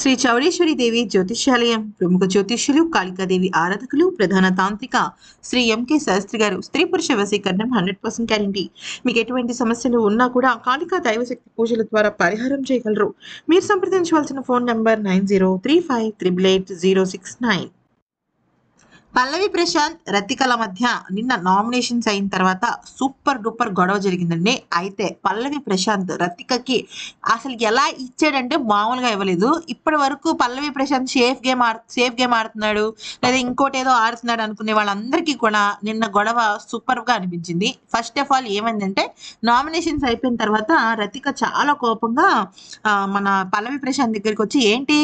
శ్రీ చౌడేశ్వరి దేవి జ్యోతిష్యాలయం ప్రముఖ జ్యోతిష్యులు కాళికాదేవి ఆరాధకులు ప్రధాన తాంత్రిక శ్రీ ఎంకే శాస్త్రి గారు స్త్రీ పురుష వశీకరణం హండ్రెడ్ పర్సెంట్ గ్యారంటీ మీకు ఎటువంటి సమస్యలు ఉన్నా కూడా కాళికా దైవశక్తి పూజల ద్వారా పరిహారం చేయగలరు మీరు సంప్రదించవలసిన phone number nine zero three five triple eight zero six nine Pallavi Prashanth రతికల మధ్య నిన్న నామినేషన్స్ అయిన తర్వాత సూపర్ డూపర్ గొడవ జరిగిందండి అయితే పల్లవి ప్రశాంత్ రతికకి అసలు ఎలా ఇచ్చాడంటే మామూలుగా ఇవ్వలేదు ఇప్పటి వరకు పల్లవి ప్రశాంత్ సేఫ్ గేమ్ ఆడు సేఫ్ గేమ్ ఆడుతున్నాడు లేదా ఇంకోటి ఏదో ఆడుతున్నాడు అనుకునే వాళ్ళందరికీ కూడా నిన్న గొడవ సూపర్గా అనిపించింది ఫస్ట్ ఆఫ్ ఆల్ ఏమైందంటే నామినేషన్స్ అయిపోయిన తర్వాత రతిక చాలా కోపంగా మన పల్లవి ప్రశాంత్ దగ్గరికి వచ్చి ఏంటి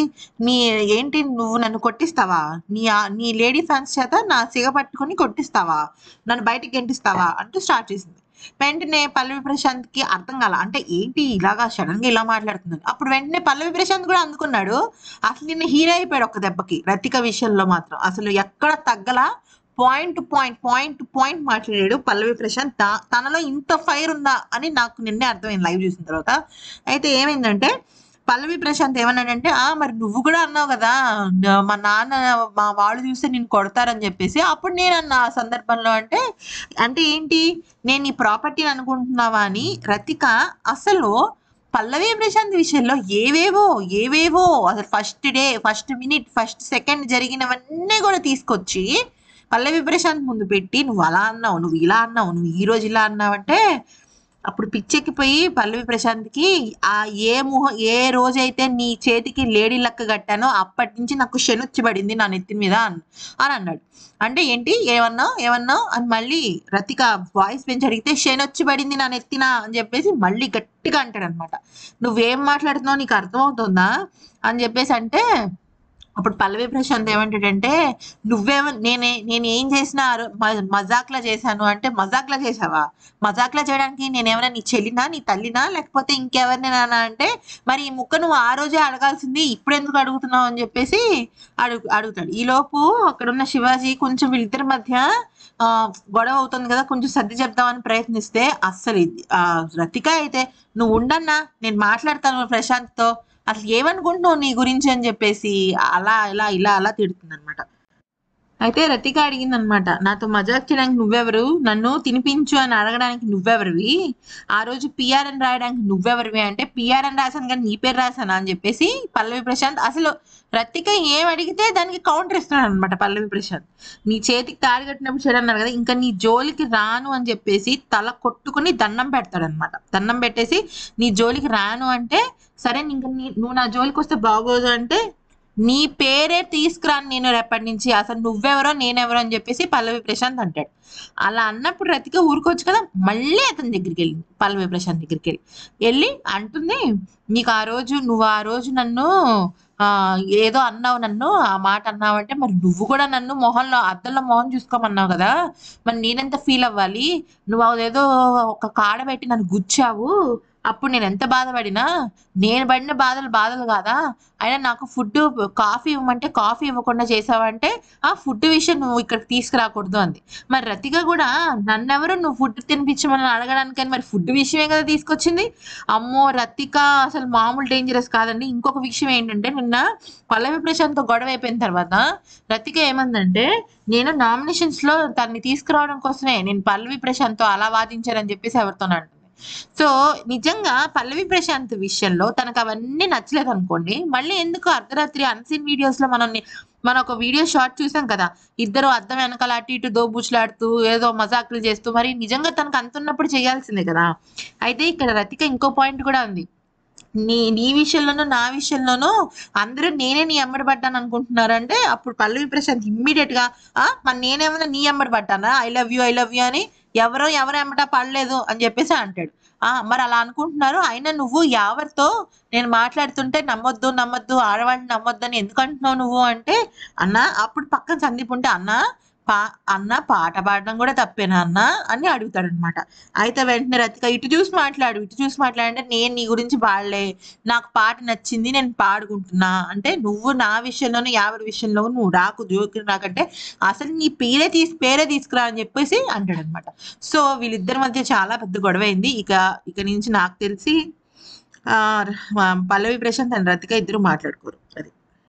నీ ఏంటి నువ్వు నన్ను కొట్టిస్తావా నీ నీ లేడీ ఫ్యాన్స్ చేత నా సిగ పట్టుకుని కొట్టిస్తావా నన్ను బయటికి గెంటిస్తావా అంటూ స్టార్ట్ చేసింది వెంటనే పల్లవి ప్రశాంత్ కి అర్థం కాల అంటే ఏంటి ఇలాగా సడన్గా ఇలా మాట్లాడుతున్నాడు అప్పుడు వెంటనే పల్లవి ప్రశాంత్ కూడా అందుకున్నాడు అసలు నిన్న హీరో అయిపోయాడు ఒక దెబ్బకి రతిక విషయంలో మాత్రం అసలు ఎక్కడ తగ్గల పాయింట్ పాయింట్ పాయింట్ పాయింట్ మాట్లాడాడు పల్లవి ప్రశాంత్ తనలో ఇంత ఫైర్ ఉందా అని నాకు నిన్నే అర్థమైంది లైవ్ చూసిన తర్వాత అయితే ఏమైందంటే పల్లవి ప్రశాంత్ ఏమన్నాడంటే ఆ మరి నువ్వు కూడా అన్నావు కదా మా నాన్న మా వాళ్ళు చూస్తే నేను కొడతారని చెప్పేసి అప్పుడు నేను అన్న ఆ సందర్భంలో అంటే అంటే ఏంటి నేను ఈ ప్రాపర్టీని అనుకుంటున్నావా అని రతిక అసలు పల్లవి ప్రశాంత్ విషయంలో ఏవేవో ఏవేవో అసలు first day first minute first second జరిగినవన్నీ కూడా తీసుకొచ్చి పల్లవి ప్రశాంత్ ముందు పెట్టి నువ్వు అలా అన్నావు నువ్వు ఇలా అన్నావు నువ్వు ఈ రోజు ఇలా అన్నావంటే అప్పుడు పిచ్చెక్కిపోయి పల్లవి ప్రశాంత్కి ఆ ఏ మొహం ఏ రోజైతే నీ చేతికి లేడీ లక్క కట్టానో అప్పటి నుంచి నాకు శనొచ్చి పడింది నా నెత్తి మీద అని అన్నాడు అంటే ఏంటి ఏమన్నా ఏమన్నా అని మళ్ళీ రతిక వాయిస్ పెంచి అడిగితే క్షణొచ్చి పడింది నా నెత్తిన అని చెప్పేసి మళ్ళీ గట్టిగా అంటాడు అనమాట నువ్వేం మాట్లాడుతున్నావు నీకు అర్థమవుతుందా అని చెప్పేసి అంటే అప్పుడు పల్లవి ప్రశాంత్ ఏమంటాడంటే నువ్వే నేనే నేను ఏం చేసినా మజాక్లా చేశాను అంటే మజాక్లా చేసావా మజాక్లా చేయడానికి నేను ఏమైనా నీ చెల్లినా నీ తల్లినా లేకపోతే ఇంకెవరినైనా అంటే మరి ఈ ముక్క నువ్వు ఆ రోజే అడగాల్సింది ఇప్పుడు ఎందుకు అడుగుతున్నావు అని చెప్పేసి అడుగు అడుగుతాడు ఈలోపు అక్కడున్న శివాజీ కొంచెం వీళ్ళిద్దరి మధ్య గొడవ అవుతుంది కదా కొంచెం సర్ది చెప్దామని ప్రయత్నిస్తే అస్సలు రతిక అయితే నువ్వు ఉండన్నా నేను మాట్లాడతాను ప్రశాంత్తో అసలు ఏమనుకుంటున్నావు నీ గురించి అని చెప్పేసి అలా ఇలా ఇలా అలా తిడుతుంది అయితే రతిక అడిగింది అనమాట నాతో మజాక్ చేయడానికి నువ్వెవరు నన్ను తినిపించు అని అడగడానికి నువ్వెవరివి ఆ రోజు పిఆర్ అని రాయడానికి నువ్వెవరివి అంటే పిఆర్ అని రాశాను కానీ నీ పేరు రాశాను అని చెప్పేసి పల్లవి ప్రశాంత్ అసలు రతిక ఏం అడిగితే దానికి కౌంటర్ ఇస్తున్నాడు అనమాట పల్లవి ప్రశాంత్ నీ చేతికి తాడి కట్టినప్పుడు చెడు అన్నారు కదా ఇంకా నీ జోలికి రాను అని చెప్పేసి తల కొట్టుకుని దండం అనమాట దండం పెట్టేసి నీ జోలికి రాను అంటే సరే ఇంకా నీ నువ్వు నా జోలికి వస్తే బాగోదు అంటే నీ పేరే తీసుకురాను నేను రేపటి నుంచి అసలు నువ్వెవరో నేనెవరో అని చెప్పేసి పల్లవి ప్రశాంత్ అంటాడు అలా అన్నప్పుడు రతిక ఊరుకోవచ్చు కదా మళ్ళీ అతని దగ్గరికి వెళ్ళింది పల్లవి ప్రశాంత్ దగ్గరికి వెళ్ళి వెళ్ళి అంటుంది నీకు ఆ రోజు నువ్వు ఆ రోజు నన్ను ఏదో అన్నావు నన్ను ఆ మాట అన్నావంటే మరి నువ్వు కూడా నన్ను మొహంలో అద్దంలో మొహం చూసుకోమన్నావు కదా మరి నేనెంత ఫీల్ అవ్వాలి నువ్వు అదేదో ఒక కాడ పెట్టి నన్ను గుచ్చావు అప్పుడు నేను ఎంత బాధపడినా నేను పడిన బాధలు బాధలు కాదా అయినా నాకు ఫుడ్ కాఫీ ఇవ్వమంటే కాఫీ ఇవ్వకుండా చేసావంటే ఆ ఫుడ్ విషయం నువ్వు ఇక్కడ తీసుకురాకూడదు అంది మరి రతిక కూడా నన్నెవరు నువ్వు ఫుడ్ తినిపించమని అడగడానికని మరి ఫుడ్ విషయమే కదా తీసుకొచ్చింది అమ్మో రతిక అసలు మామూలు డేంజరస్ కాదండి ఇంకొక విషయం ఏంటంటే నిన్న పల్లవి ప్రశాంత్తో గొడవ అయిపోయిన తర్వాత రతిక ఏమందంటే నేను నామినేషన్స్లో తన్ని తీసుకురావడం కోసమే నేను పల్లవి ప్రశాంత్తో అలా వాదించారని చెప్పేసి ఎవరితో సో నిజంగా పల్లవి ప్రశాంత్ విషయంలో తనకు అవన్నీ నచ్చలేదు అనుకోండి మళ్ళీ ఎందుకు అర్ధరాత్రి అన్సీన్ వీడియోస్ లో మనం మన ఒక వీడియో షార్ట్ చూసాం కదా ఇద్దరు అర్థం వెనకాల అటు ఇటు దోబూచులాడుతూ ఏదో మజాకులు చేస్తూ మరి నిజంగా తనకు అంత ఉన్నప్పుడు చేయాల్సిందే కదా అయితే ఇక్కడ రతిక ఇంకో పాయింట్ కూడా ఉంది నీ నీ విషయంలోనూ నా విషయంలోనూ అందరూ నేనే నీ అమ్మడి పడ్డాను అనుకుంటున్నారంటే అప్పుడు పల్లవి ప్రశాంత్ ఇమ్మీడియట్ గా మరి నేనేమైనా నీ అమ్మడి పడ్డానా I love you I love you అని ఎవరో ఎవరు ఎమ్మట పడలేదు అని చెప్పేసి అంటాడు ఆ మరి అలా అనుకుంటున్నారు అయినా నువ్వు ఎవరితో నేను మాట్లాడుతుంటే నమ్మొద్దు నమ్మొద్దు ఆడవాళ్ళని నమ్మొద్దు అని ఎందుకు అంటున్నావు నువ్వు అంటే అన్న అప్పుడు పక్కన సందీప్ ఉంటే అన్నా పా అన్న పాట పాడడం కూడా తప్పేనా అన్న అని అడుగుతాడు అనమాట అయితే వెంటనే రతిక ఇటు చూసి మాట్లాడు ఇటు చూసి మాట్లాడంటే నేను నీ గురించి పాడలే నాకు పాట నచ్చింది నేను పాడుకుంటున్నా అంటే నువ్వు నా విషయంలోనూ యావరి విషయంలో నువ్వు రాకు జోకి నాకంటే అసలు నీ పేరే తీసి పేరే తీసుకురా అని చెప్పేసి అంటాడు అనమాట సో వీళ్ళిద్దరి మధ్య చాలా పెద్ద గొడవ అయింది ఇక ఇక నుంచి నాకు తెలిసి పల్లవి ప్రశాంత్ అని రతిక ఇద్దరు మాట్లాడుకోరు అది